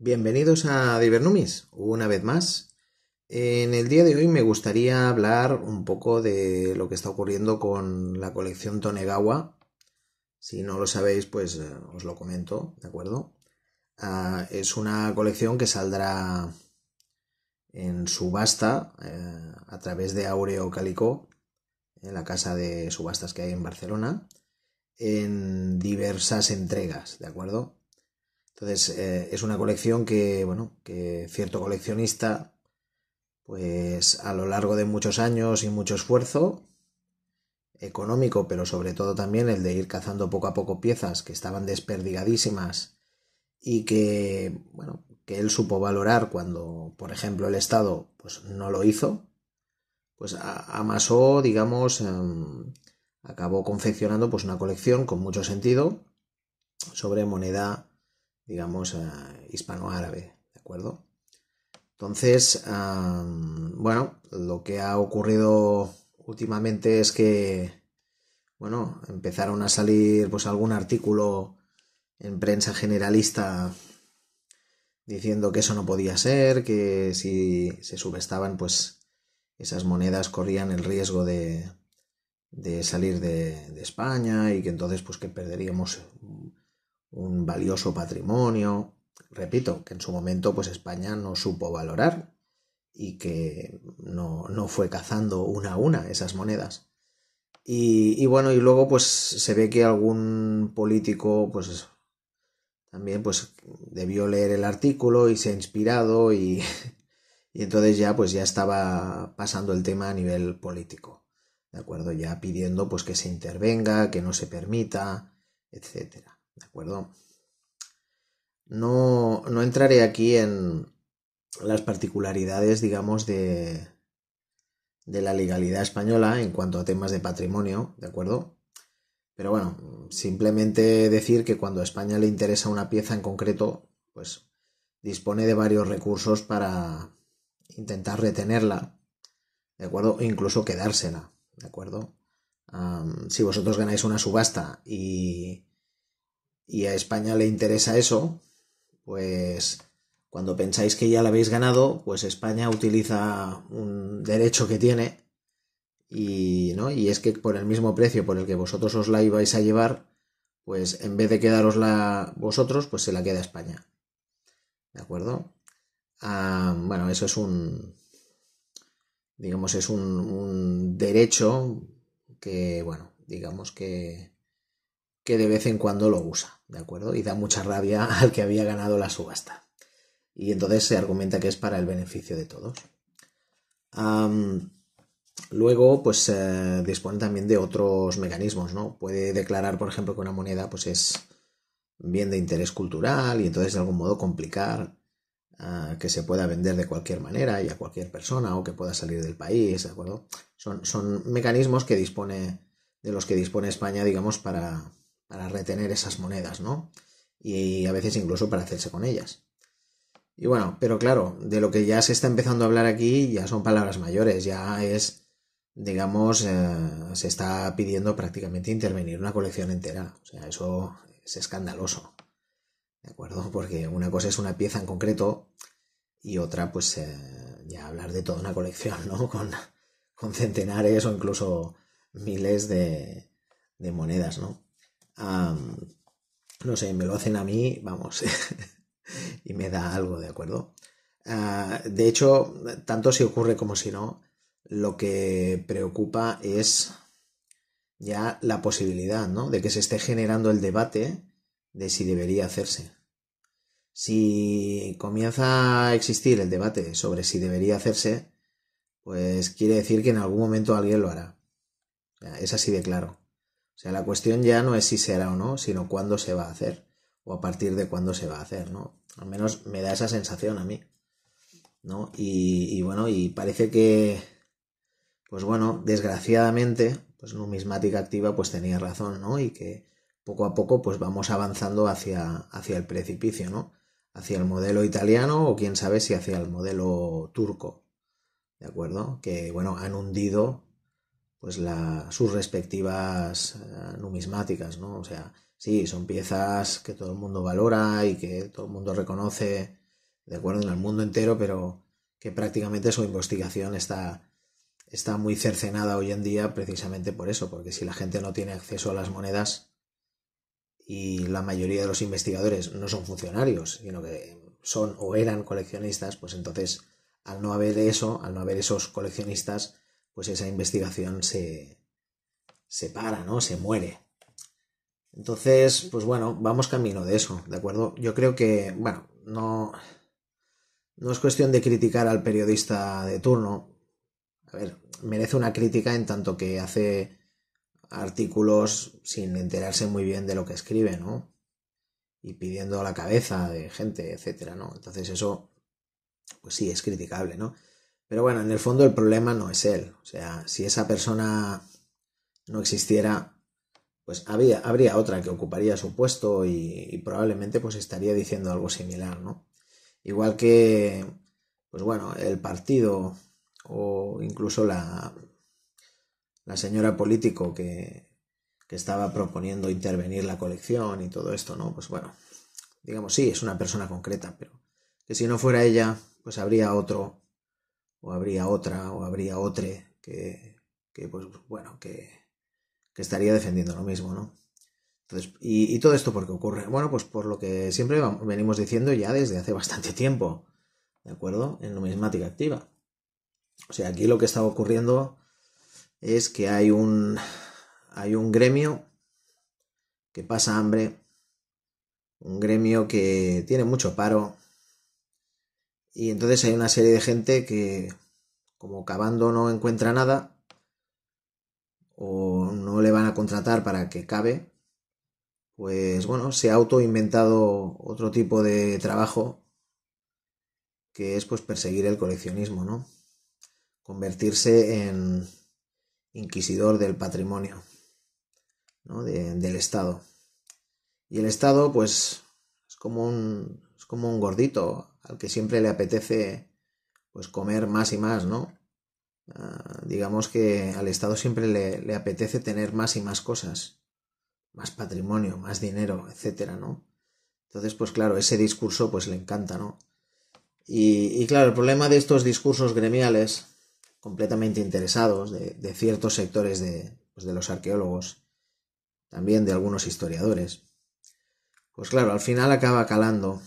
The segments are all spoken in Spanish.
Bienvenidos a Divernumis, una vez más. En el día de hoy me gustaría hablar un poco de lo que está ocurriendo con la colección Tonegawa. Si no lo sabéis, pues eh, os lo comento, ¿de acuerdo? Ah, es una colección que saldrá en subasta eh, a través de Aureo Calico, en la casa de subastas que hay en Barcelona, en diversas entregas, ¿de acuerdo? Entonces, eh, es una colección que, bueno, que cierto coleccionista, pues a lo largo de muchos años y mucho esfuerzo económico, pero sobre todo también el de ir cazando poco a poco piezas que estaban desperdigadísimas y que, bueno, que él supo valorar cuando, por ejemplo, el Estado pues no lo hizo, pues amasó, digamos, em, acabó confeccionando pues una colección con mucho sentido sobre moneda digamos, eh, hispanoárabe, ¿de acuerdo? Entonces, bueno, lo que ha ocurrido últimamente es que, bueno, empezaron a salir pues algún artículo en prensa generalista diciendo que eso no podía ser, que si se subestaban, pues esas monedas corrían el riesgo de, de salir de, de España y que entonces pues que perderíamos un valioso patrimonio, repito, que en su momento pues España no supo valorar y que no, no fue cazando una a una esas monedas. Y, y, bueno, y luego pues se ve que algún político pues también pues debió leer el artículo y se ha inspirado y, y entonces ya pues ya estaba pasando el tema a nivel político. ¿De acuerdo? Ya pidiendo pues que se intervenga, que no se permita, etcétera. ¿De acuerdo? No, entraré aquí en las particularidades, digamos, de, de la legalidad española en cuanto a temas de patrimonio, ¿de acuerdo? Pero bueno, simplemente decir que cuando a España le interesa una pieza en concreto, pues dispone de varios recursos para intentar retenerla, ¿de acuerdo? E incluso quedársela, ¿de acuerdo? si vosotros ganáis una subasta y y a España le interesa eso, pues cuando pensáis que ya la habéis ganado, pues España utiliza un derecho que tiene y, ¿no? y es que por el mismo precio por el que vosotros os la ibais a llevar, pues en vez de quedarosla vosotros, pues se la queda España. ¿De acuerdo? Ah, bueno, eso es un, digamos, es un derecho que, bueno, digamos que que de vez en cuando lo usa, ¿de acuerdo? Y da mucha rabia al que había ganado la subasta. Y entonces se argumenta que es para el beneficio de todos. luego, pues eh, dispone también de otros mecanismos, ¿no? Puede declarar, por ejemplo, que una moneda pues es bien de interés cultural y entonces de algún modo complicar ah, que se pueda vender de cualquier manera y a cualquier persona o que pueda salir del país, ¿de acuerdo? Son, son mecanismos que dispone, de los que dispone España, digamos, para, para retener esas monedas, ¿no? Y a veces incluso para hacerse con ellas. Y bueno, pero claro, de lo que ya se está empezando a hablar aquí ya son palabras mayores, ya es, digamos, eh, se está pidiendo prácticamente intervenir una colección entera. O sea, eso es escandaloso. ¿De acuerdo? Porque una cosa es una pieza en concreto y otra, pues, eh, ya hablar de toda una colección, ¿no? Con, centenares o incluso miles de monedas, ¿no? no sé, me lo hacen a mí, vamos, y me da algo, ¿de acuerdo? Ah, de hecho, tanto si ocurre como si no, lo que preocupa es ya la posibilidad, ¿no? De que se esté generando el debate de si debería hacerse. Si comienza a existir el debate sobre si debería hacerse, pues quiere decir que en algún momento alguien lo hará. Es así de claro. O sea, la cuestión ya no es si será o no, sino cuándo se va a hacer o a partir de cuándo se va a hacer, ¿no? Al menos me da esa sensación a mí, ¿no? Y, bueno, y parece que, pues bueno, desgraciadamente, pues numismática activa pues tenía razón, ¿no? Y que poco a poco pues vamos avanzando hacia, hacia el precipicio, ¿no? Hacia el modelo italiano o quién sabe si hacia el modelo turco, ¿de acuerdo? Que bueno, han hundido pues la, sus respectivas eh, numismáticas, ¿no? O sea, sí, son piezas que todo el mundo valora y que todo el mundo reconoce, de acuerdo, en el mundo entero, pero que prácticamente su investigación está, está muy cercenada hoy en día precisamente por eso, porque si la gente no tiene acceso a las monedas y la mayoría de los investigadores no son funcionarios, sino que son o eran coleccionistas, pues entonces al no haber eso, al no haber esos coleccionistas, pues esa investigación se, para, ¿no? Se muere. Entonces, pues bueno, vamos camino de eso, ¿de acuerdo? Yo creo que, bueno, no, no es cuestión de criticar al periodista de turno. A ver, merece una crítica en tanto que hace artículos sin enterarse muy bien de lo que escribe, ¿no? Y pidiendo la cabeza de gente, etcétera, ¿no? Entonces eso, pues sí, es criticable, ¿no? Pero bueno, en el fondo el problema no es él. O sea, si esa persona no existiera, pues habría otra que ocuparía su puesto y, probablemente pues estaría diciendo algo similar, ¿no? Igual que, pues bueno, el partido o incluso la, la señora político que, que estaba proponiendo intervenir la colección y todo esto, ¿no? Pues bueno, digamos, sí, es una persona concreta, pero que si no fuera ella, pues habría otro o habría otra, o habría otra que, pues bueno, que, que, estaría defendiendo lo mismo, ¿no? Entonces, y, todo esto por qué ocurre? Bueno, pues por lo que siempre venimos diciendo ya desde hace bastante tiempo, ¿de acuerdo? En numismática activa. O sea, aquí lo que está ocurriendo es que hay un, hay un gremio que pasa hambre, un gremio que tiene mucho paro, y entonces hay una serie de gente que, como cavando no encuentra nada, o no le van a contratar para que cabe, pues bueno, se ha autoinventado otro tipo de trabajo que es pues perseguir el coleccionismo, ¿no? Convertirse en inquisidor del patrimonio, ¿no? del Estado. Y el Estado, pues, es como un, es como un gordito al que siempre le apetece pues comer más y más, ¿no? Ah, digamos que al Estado siempre le, apetece tener más y más cosas, más patrimonio, más dinero, etcétera, ¿no? Entonces, pues claro, ese discurso pues le encanta, ¿no? Y, claro, el problema de estos discursos gremiales, completamente interesados, de, ciertos sectores pues, de los arqueólogos, también de algunos historiadores, pues claro, al final acaba calando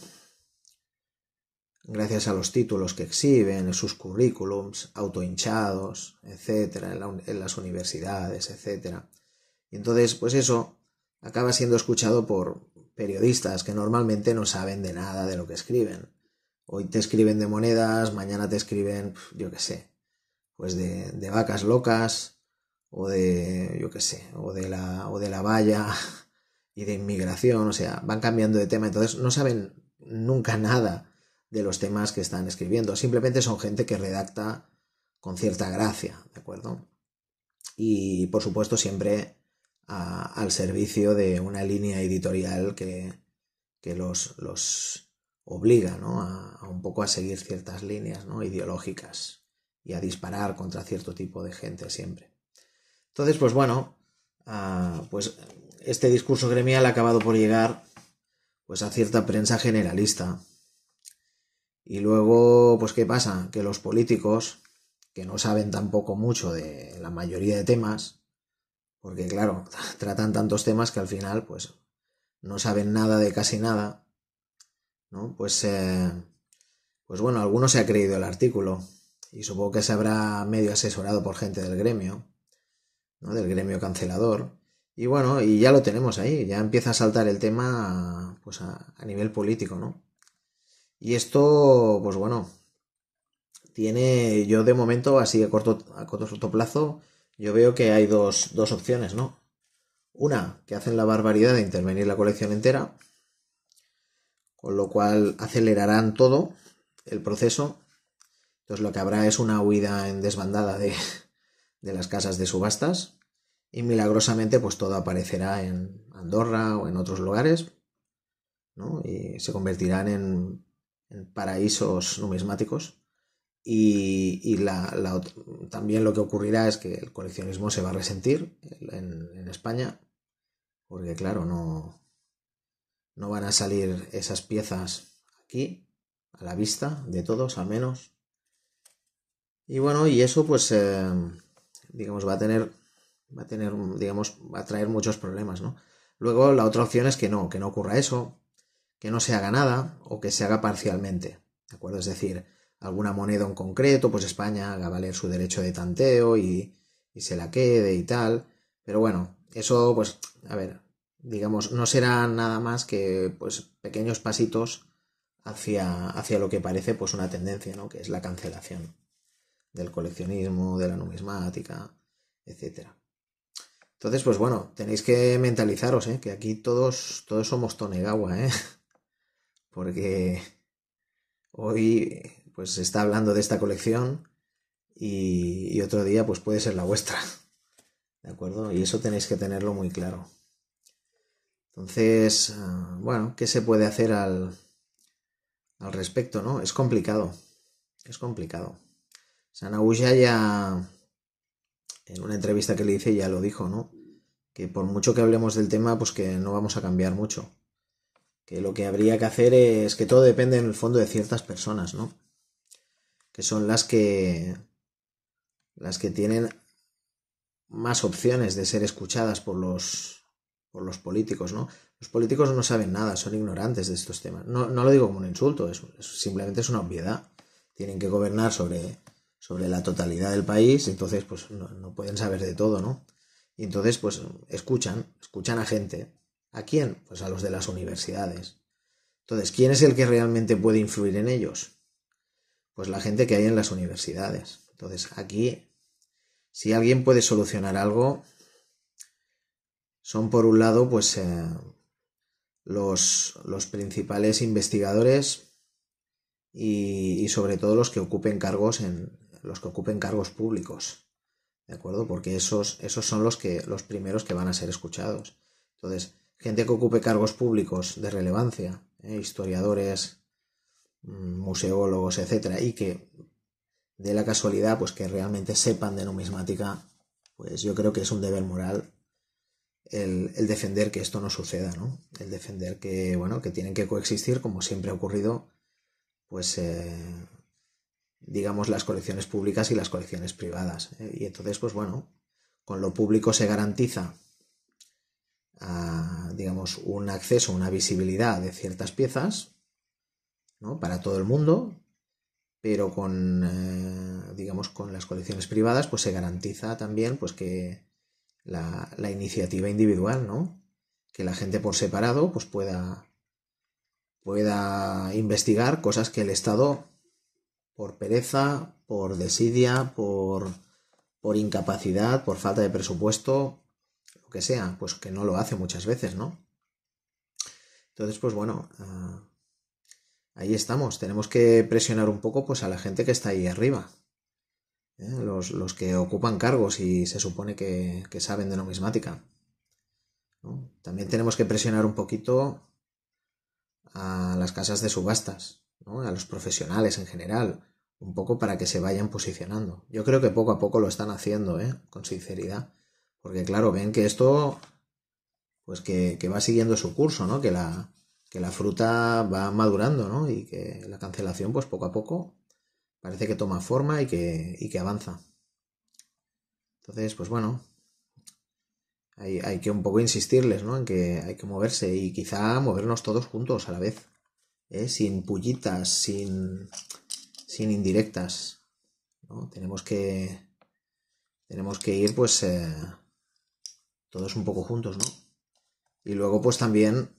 gracias a los títulos que exhiben, sus currículums hinchados, etcétera, en, las universidades, etcétera. Y entonces, pues eso acaba siendo escuchado por periodistas que normalmente no saben de nada de lo que escriben. Hoy te escriben de monedas, mañana te escriben, yo qué sé, pues de, vacas locas o de, yo qué sé, o de la, o de la valla y de inmigración, o sea, van cambiando de tema, entonces no saben nunca nada de los temas que están escribiendo. Simplemente son gente que redacta con cierta gracia, ¿de acuerdo? Y por supuesto siempre al servicio de una línea editorial que, los, los, obliga ¿no? a, un poco a seguir ciertas líneas ¿no? ideológicas y a disparar contra cierto tipo de gente siempre. Entonces, pues bueno, pues este discurso gremial ha acabado por llegar pues a cierta prensa generalista y luego, pues, ¿qué pasa? Que los políticos, que no saben tampoco mucho de la mayoría de temas, porque claro, tratan tantos temas que al final, pues, no saben nada de casi nada, ¿no? Pues, eh, pues bueno, alguno se ha creído el artículo y supongo que se habrá medio asesorado por gente del gremio, ¿no? Del gremio cancelador. Y bueno, y ya lo tenemos ahí, ya empieza a saltar el tema, pues, a nivel político, ¿no? Y esto, pues bueno, tiene, yo de momento, así a corto, a corto plazo, yo veo que hay dos, opciones, ¿no? Una, que hacen la barbaridad de intervenir la colección entera, con lo cual acelerarán todo el proceso. Entonces lo que habrá es una huida en desbandada de, de las casas de subastas y milagrosamente pues todo aparecerá en Andorra o en otros lugares ¿no? y se convertirán en en paraísos numismáticos. Y, también lo que ocurrirá es que el coleccionismo se va a resentir en, España, porque claro, no, no van a salir esas piezas aquí, a la vista de todos, al menos. Y bueno, y eso pues, eh, digamos, va a tener, va a tener, digamos, va a traer muchos problemas, ¿no? Luego la otra opción es que no, que no ocurra eso, que no se haga nada o que se haga parcialmente. ¿De acuerdo? Es decir, alguna moneda en concreto, pues España haga valer su derecho de tanteo y, se la quede y tal. Pero bueno, eso, pues, a ver, digamos, no será nada más que pues pequeños pasitos hacia, hacia lo que parece pues una tendencia, ¿no? que es la cancelación del coleccionismo, de la numismática, etc. Entonces, pues bueno, tenéis que mentalizaros, ¿eh? que aquí todos, todos somos Tonegawa, ¿eh? porque hoy pues se está hablando de esta colección y, otro día pues puede ser la vuestra. ¿De acuerdo? Y eso tenéis que tenerlo muy claro. Entonces, ah, bueno, ¿qué se puede hacer al, al respecto, no? Es complicado. Es complicado. San ya, en una entrevista que le hice, ya lo dijo, ¿no? Que por mucho que hablemos del tema, pues que no vamos a cambiar mucho que lo que habría que hacer es que todo depende en el fondo de ciertas personas, ¿no? Que son las que las que tienen más opciones de ser escuchadas por los por los políticos, ¿no? Los políticos no saben nada, son ignorantes de estos temas. No, no lo digo como un insulto, es, simplemente es una obviedad. Tienen que gobernar sobre, sobre la totalidad del país, entonces pues no, no pueden saber de todo, ¿no? Y entonces pues escuchan, escuchan a gente ¿A quién? Pues a los de las universidades. Entonces, ¿quién es el que realmente puede influir en ellos? Pues la gente que hay en las universidades. Entonces, aquí, si alguien puede solucionar algo, son por un lado, pues, eh, los, principales investigadores y, sobre todo los que ocupen cargos en los que ocupen cargos públicos. ¿De acuerdo? Porque esos, esos son los que, los primeros que van a ser escuchados. Entonces, gente que ocupe cargos públicos de relevancia, ¿eh? historiadores, mm, museólogos, etcétera, y que de la casualidad, pues que realmente sepan de numismática, pues yo creo que es un deber moral el, defender que esto no suceda, ¿no? El defender que, bueno, que tienen que coexistir, como siempre ha ocurrido, pues, eh, digamos, las colecciones públicas y las colecciones privadas. ¿eh? Y entonces, pues bueno, con lo público se garantiza a digamos, un acceso, una visibilidad de ciertas piezas, ¿no? Para todo el mundo, pero con, eh, digamos, con las colecciones privadas, pues se garantiza también, pues que la, la iniciativa individual, ¿no? Que la gente por separado, pues pueda, pueda investigar cosas que el Estado, por pereza, por desidia, por, por incapacidad, por falta de presupuesto, que sea, pues que no lo hace muchas veces, ¿no? Entonces, pues bueno, ah, ahí estamos. Tenemos que presionar un poco pues a la gente que está ahí arriba. ¿eh? Los, que ocupan cargos y se supone que, saben de numismática. También tenemos que presionar un poquito a las casas de subastas, a los profesionales en general, un poco para que se vayan posicionando. Yo creo que poco a poco lo están haciendo, ¿eh? con sinceridad. Porque claro, ven que esto, pues que, va siguiendo su curso, ¿no? Que la, la fruta va madurando, ¿no? Y que la cancelación, pues poco a poco, parece que toma forma y que, avanza. Entonces, pues bueno, hay, que un poco insistirles, ¿no? En que hay que moverse y quizá movernos todos juntos a la vez, ¿eh? sin pullitas, sin, sin indirectas, Tenemos que, tenemos que ir, pues, eh, todos un poco juntos, ¿no? Y luego pues también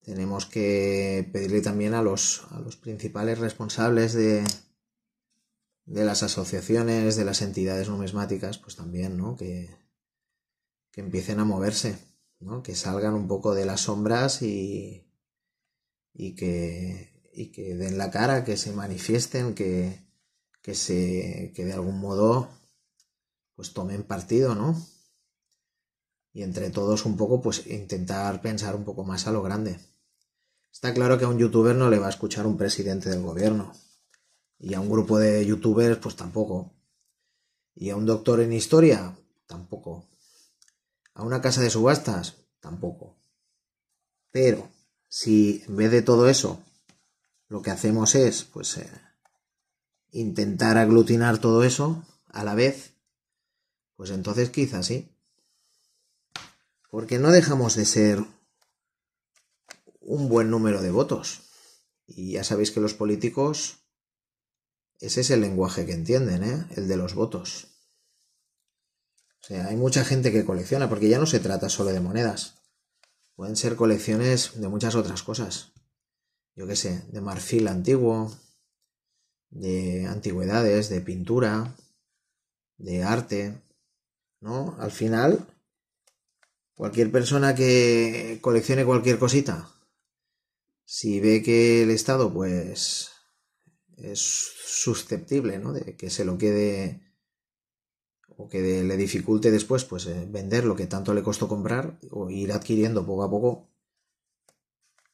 tenemos que pedirle también a los, a los principales responsables de, de las asociaciones, de las entidades numismáticas, pues también, ¿no? Que, que empiecen a moverse, ¿no? Que salgan un poco de las sombras y, y, que, y que den la cara, que se manifiesten, que, que, se, que de algún modo pues tomen partido, ¿no? y entre todos un poco pues intentar pensar un poco más a lo grande. Está claro que a un youtuber no le va a escuchar un presidente del gobierno y a un grupo de youtubers pues tampoco. Y a un doctor en historia tampoco. A una casa de subastas tampoco. Pero si en vez de todo eso lo que hacemos es pues eh, intentar aglutinar todo eso a la vez, pues entonces quizás sí porque no dejamos de ser un buen número de votos. Y ya sabéis que los políticos, ese es el lenguaje que entienden, ¿eh? el de los votos. O sea, hay mucha gente que colecciona, porque ya no se trata solo de monedas. Pueden ser colecciones de muchas otras cosas. Yo qué sé, de marfil antiguo, de antigüedades, de pintura, de arte. ¿No? Al final, Cualquier persona que coleccione cualquier cosita, si ve que el Estado, pues, es susceptible, ¿no? De que se lo quede o que le dificulte después, pues, eh, vender lo que tanto le costó comprar o ir adquiriendo poco a poco,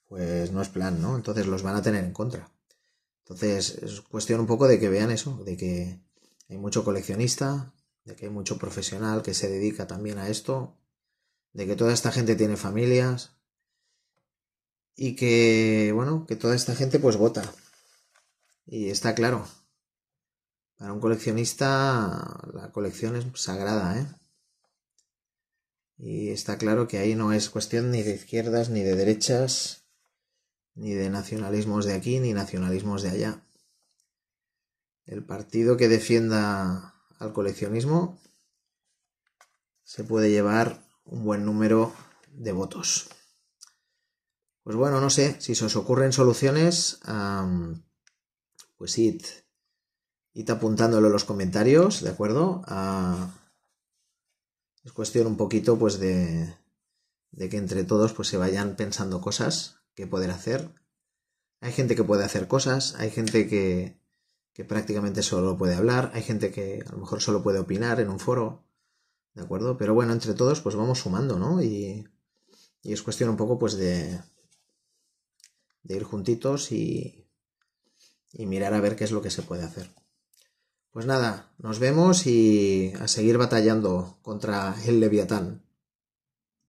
pues no es plan, ¿no? Entonces los van a tener en contra. Entonces es cuestión un poco de que vean eso, de que hay mucho coleccionista, de que hay mucho profesional que se dedica también a esto de que toda esta gente tiene familias y que, bueno, que toda esta gente pues vota. Y está claro, para un coleccionista la colección es sagrada, ¿eh? Y está claro que ahí no es cuestión ni de izquierdas, ni de derechas, ni de nacionalismos de aquí, ni nacionalismos de allá. El partido que defienda al coleccionismo se puede llevar un buen número de votos. Pues bueno, no sé, si se os ocurren soluciones, pues id, apuntándolo en los comentarios, ¿de acuerdo? Ah, es cuestión un poquito pues de, que entre todos pues se vayan pensando cosas que poder hacer. Hay gente que puede hacer cosas, hay gente que, que prácticamente solo puede hablar, hay gente que a lo mejor solo puede opinar en un foro, ¿De acuerdo? Pero bueno, entre todos pues vamos sumando, ¿no? Y, es cuestión un poco pues de, de ir juntitos y, y mirar a ver qué es lo que se puede hacer. Pues nada, nos vemos y a seguir batallando contra el leviatán.